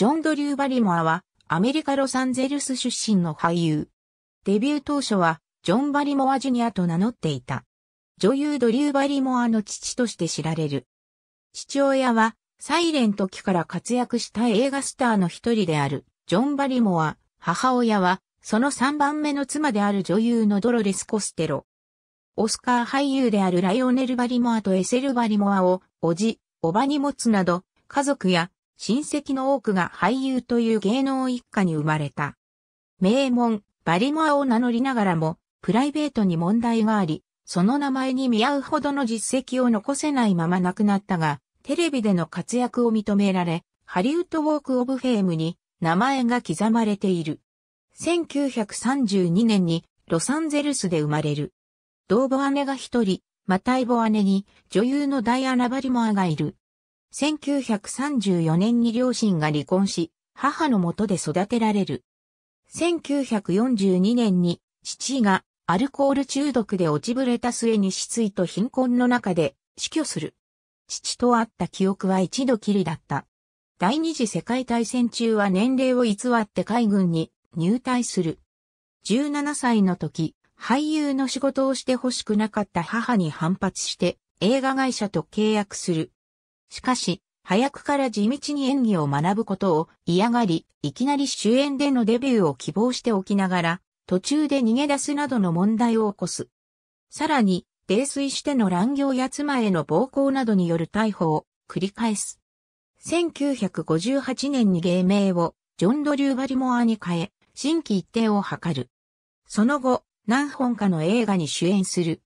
ジョン・ドリュー・バリモアは、アメリカ・ロサンゼルス出身の俳優。デビュー当初は、ジョン・バリモア・ジュニアと名乗っていた。女優ドリュー・バリモアの父として知られる。父親は、サイレント期から活躍した映画スターの一人である、ジョン・バリモア、母親は、その3番目の妻である女優のドロレス・コステロ。オスカー俳優であるライオネル・バリモアとエセル・バリモアを、おじ、おばに持つなど、家族や親戚の多くが俳優という芸能一家に生まれた。名門、バリモアを名乗りながらも、プライベートに問題があり、その名前に見合うほどの実績を残せないまま亡くなったが、テレビでの活躍を認められ、ハリウッドウォーク・オブ・フェームに名前が刻まれている。1932年にロサンゼルスで生まれる。同母姉が一人、マタイ母姉に女優のダイアナ・バリモアがいる。1934年に両親が離婚し、母のもとで育てられる。1942年に父がアルコール中毒で落ちぶれた末に失意と貧困の中で死去する。父と会った記憶は一度きりだった。第二次世界大戦中は年齢を偽って海軍に入隊する。17歳の時、俳優の仕事をして欲しくなかった母に反発して映画会社と契約する。しかし、早くから地道に演技を学ぶことを嫌がり、いきなり主演でのデビューを希望しておきながら、途中で逃げ出すなどの問題を起こす。さらに、泥酔しての乱行や妻への暴行などによる逮捕を繰り返す。1958年に芸名をジョン・ド・リュー・バリモアに変え、新規一定を図る。その後、何本かの映画に主演する。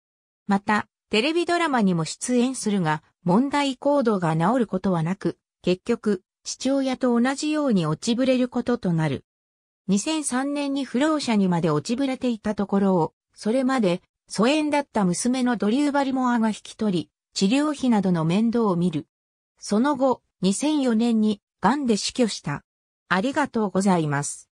また、テレビドラマにも出演するが、問題行動が治ることはなく、結局、父親と同じように落ちぶれることとなる。2003年に不老者にまで落ちぶれていたところを、それまで疎遠だった娘のドリュー・バリモアが引き取り、治療費などの面倒を見る。その後、2004年に癌で死去した。ありがとうございます。